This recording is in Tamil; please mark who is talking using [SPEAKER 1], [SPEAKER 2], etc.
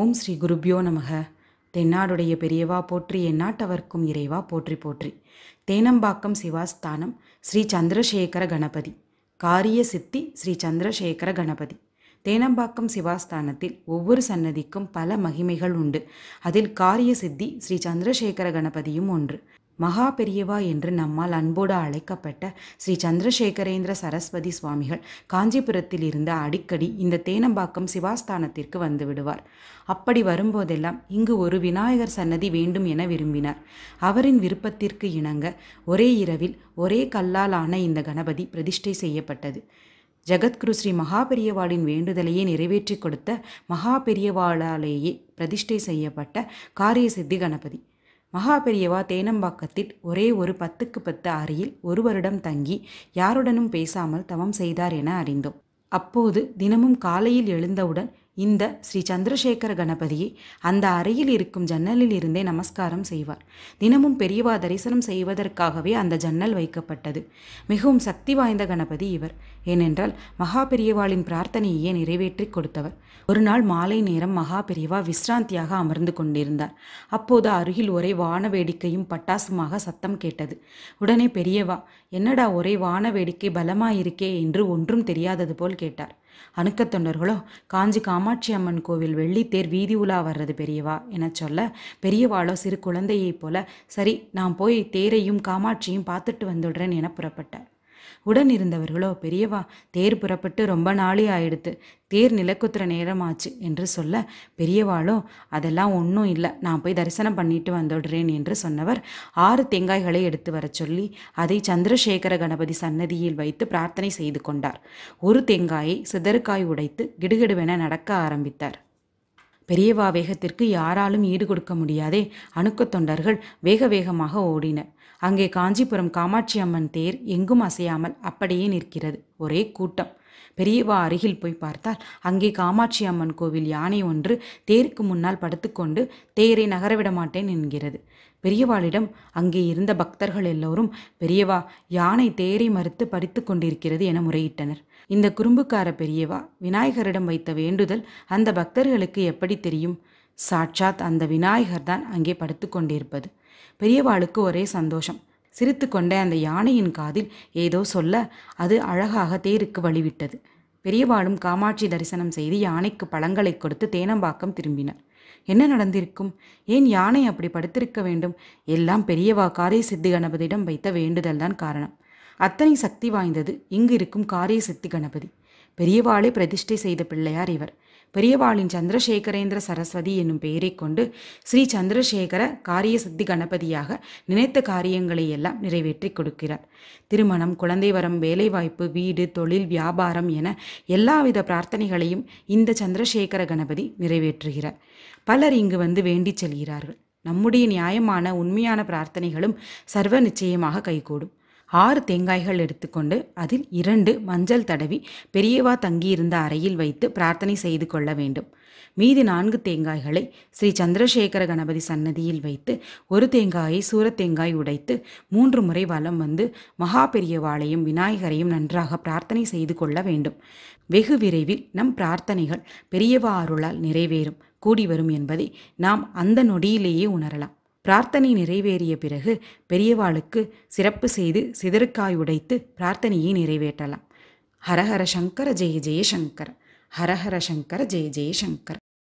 [SPEAKER 1] ஓம் ஸ்ரீ குருபியோ நமக தென்னாடுடைய பெரியவா போற்றி என்னாட்டவர்க்கும் இறைவா போற்றி போற்றி தேனம்பாக்கம் சிவாஸ்தானம் ஸ்ரீ சந்திரசேகர கணபதி காரிய சித்தி ஸ்ரீ சந்திரசேகர கணபதி தேனம்பாக்கம் சிவாஸ்தானத்தில் ஒவ்வொரு சன்னதிக்கும் பல மகிமைகள் உண்டு அதில் காரிய சித்தி ஸ்ரீ சந்திரசேகர கணபதியும் ஒன்று மகா பெரியவா என்று நம்மால் அன்போடு அழைக்கப்பட்ட ஸ்ரீ சந்திரசேகரேந்திர சரஸ்வதி சுவாமிகள் காஞ்சிபுரத்தில் இருந்து அடிக்கடி இந்த தேனம்பாக்கம் சிவாஸ்தானத்திற்கு வந்து விடுவார் அப்படி வரும்போதெல்லாம் இங்கு ஒரு விநாயகர் சன்னதி வேண்டும் என விரும்பினார் அவரின் விருப்பத்திற்கு இணங்க ஒரே இரவில் ஒரே கல்லால் ஆன இந்த கணபதி பிரதிஷ்டை செய்யப்பட்டது ஜெகத்குரு ஸ்ரீ மகாபெரியவாளின் வேண்டுதலையே நிறைவேற்றி கொடுத்த மகாபெரியவாளாலேயே பிரதிஷ்டை செய்யப்பட்ட காரிய சித்தி கணபதி மகாபெரியவா தேனம்பாக்கத்தில் ஒரே ஒரு பத்துக்கு பத்து அறையில் ஒரு வருடம் தங்கி யாருடனும் பேசாமல் தவம் செய்தார் என அறிந்தோம் அப்போது தினமும் காலையில் எழுந்தவுடன் இந்த ஸ்ரீ சந்திரசேகர கணபதியை அந்த அறையில் இருக்கும் ஜன்னலில் இருந்தே நமஸ்காரம் செய்வார் தினமும் பெரியவா தரிசனம் செய்வதற்காகவே அந்த ஜன்னல் வைக்கப்பட்டது மிகவும் சக்தி வாய்ந்த கணபதி இவர் ஏனென்றால் மகா பெரியவாளின் பிரார்த்தனையே நிறைவேற்றி கொடுத்தவர் ஒரு நாள் மாலை நேரம் மகா பெரியவா விஸ்ராந்தியாக அமர்ந்து கொண்டிருந்தார் அப்போது அருகில் ஒரே வான வேடிக்கையும் பட்டாசுமாக சத்தம் கேட்டது உடனே பெரியவா என்னடா ஒரே வான வேடிக்கை பலமாயிருக்கே என்று ஒன்றும் தெரியாதது போல் கேட்டார் அணுக்க தொண்டர்களோ காஞ்சி காமாட்சி அம்மன் கோவில் வெள்ளித்தேர் வீதி உலா வர்றது பெரியவா என சொல்ல பெரியவாளோ சிறு குழந்தையைப் போல சரி நான் போய் தேரையும் காமாட்சியும் பார்த்துட்டு வந்துடுறேன் என புறப்பட்டார் உடன் இருந்தவர்களோ பெரியவா தேர் புறப்பட்டு ரொம்ப நாளே ஆயிடுத்து தேர் நிலக்குத்துற நேரமாச்சு என்று சொல்ல பெரியவாளோ அதெல்லாம் ஒன்றும் இல்லை நான் போய் தரிசனம் பண்ணிட்டு வந்துடுறேன் என்று சொன்னவர் ஆறு தேங்காய்களை எடுத்து வர சொல்லி அதை சந்திரசேகர கணபதி சன்னதியில் வைத்து பிரார்த்தனை செய்து கொண்டார் ஒரு தேங்காயை சிதறுக்காய் உடைத்து கிடுகிடுவென நடக்க ஆரம்பித்தார் பெரியவா வேகத்திற்கு யாராலும் ஈடுகொடுக்க முடியாதே அணுக்க தொண்டர்கள் வேக வேகமாக ஓடினர் அங்கே காஞ்சிபுரம் காமாட்சி அம்மன் தேர் எங்கும் அசையாமல் அப்படியே நிற்கிறது ஒரே கூட்டம் பெரியவா அருகில் போய் பார்த்தால் அங்கே காமாட்சி அம்மன் கோவில் யானை ஒன்று தேருக்கு முன்னால் படுத்துக்கொண்டு தேரை நகரவிட மாட்டேன் என்கிறது பெரியவாளிடம் அங்கே இருந்த பக்தர்கள் எல்லோரும் பெரியவா யானை தேரை மறுத்து படித்து கொண்டிருக்கிறது என முறையிட்டனர் இந்த குறும்புக்கார பெரியவா விநாயகரிடம் வைத்த வேண்டுதல் அந்த பக்தர்களுக்கு எப்படி தெரியும் சாட்சாத் அந்த விநாயகர் தான் அங்கே படுத்து கொண்டிருப்பது பெரியவாளுக்கு ஒரே சந்தோஷம் சிரித்து கொண்ட அந்த யானையின் காதில் ஏதோ சொல்ல அது அழகாக தேருக்கு வழிவிட்டது பெரியவாளும் காமாட்சி தரிசனம் செய்து யானைக்கு பழங்களை கொடுத்து தேனம்பாக்கம் திரும்பினர் என்ன நடந்திருக்கும் ஏன் யானை அப்படி படுத்திருக்க வேண்டும் எல்லாம் பெரியவா காரிய சித்தி கணபதியிடம் வைத்த வேண்டுதல் தான் காரணம் அத்தனை சக்தி வாய்ந்தது இங்கு இருக்கும் காரிய சித்தி கணபதி பெரியவாளே பிரதிஷ்டை செய்த பிள்ளையார் இவர் பெரியவாளின் சந்திரசேகரேந்திர சரஸ்வதி என்னும் பெயரை கொண்டு ஸ்ரீ சந்திரசேகர காரிய சித்தி கணபதியாக நினைத்த காரியங்களை எல்லாம் நிறைவேற்றி கொடுக்கிறார் திருமணம் குழந்தை வரம் வேலைவாய்ப்பு வீடு தொழில் வியாபாரம் என எல்லாவித பிரார்த்தனைகளையும் இந்த சந்திரசேகர கணபதி நிறைவேற்றுகிறார் பலர் இங்கு வந்து வேண்டிச் செல்கிறார்கள் நம்முடைய நியாயமான உண்மையான பிரார்த்தனைகளும் சர்வ நிச்சயமாக கைகூடும் ஆறு தேங்காய்கள் எடுத்துக்கொண்டு அதில் இரண்டு மஞ்சள் தடவி பெரியவா தங்கியிருந்த அறையில் வைத்து பிரார்த்தனை செய்து கொள்ள வேண்டும் மீதி நான்கு தேங்காய்களை ஸ்ரீ சந்திரசேகர கணபதி சன்னதியில் வைத்து ஒரு தேங்காயை சூரத்தேங்காய் உடைத்து மூன்று முறை வலம் வந்து மகா பெரியவாளையும் விநாயகரையும் நன்றாக பிரார்த்தனை செய்து கொள்ள வேண்டும் வெகு விரைவில் நம் பிரார்த்தனைகள் பெரியவா அருளால் நிறைவேறும் கூடி வரும் என்பதை நாம் அந்த நொடியிலேயே உணரலாம் பிரார்த்தனை நிறைவேறிய பிறகு பெரியவாளுக்கு சிறப்பு செய்து சிதறுக்காய் உடைத்து பிரார்த்தனையை நிறைவேற்றலாம் ஹரஹர சங்கர ஜெய ஜெயசங்கர் ஹரஹர சங்கர ஜெய ஜெயசங்கர்